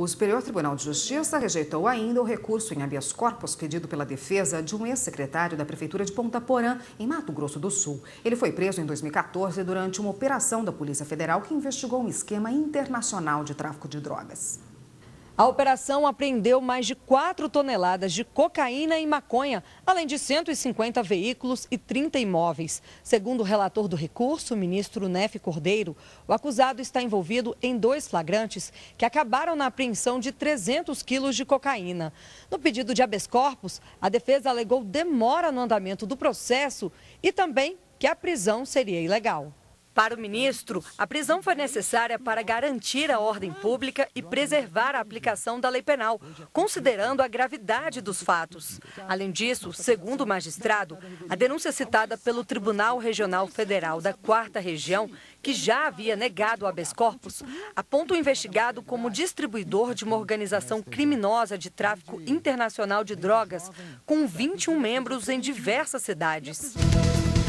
O Superior Tribunal de Justiça rejeitou ainda o recurso em habeas corpus pedido pela defesa de um ex-secretário da Prefeitura de Ponta Porã, em Mato Grosso do Sul. Ele foi preso em 2014 durante uma operação da Polícia Federal que investigou um esquema internacional de tráfico de drogas. A operação apreendeu mais de 4 toneladas de cocaína e maconha, além de 150 veículos e 30 imóveis. Segundo o relator do recurso, o ministro Nefe Cordeiro, o acusado está envolvido em dois flagrantes que acabaram na apreensão de 300 quilos de cocaína. No pedido de habeas corpus, a defesa alegou demora no andamento do processo e também que a prisão seria ilegal. Para o ministro, a prisão foi necessária para garantir a ordem pública e preservar a aplicação da lei penal, considerando a gravidade dos fatos. Além disso, segundo o magistrado, a denúncia citada pelo Tribunal Regional Federal da Quarta Região, que já havia negado o habeas corpus, aponta o investigado como distribuidor de uma organização criminosa de tráfico internacional de drogas, com 21 membros em diversas cidades.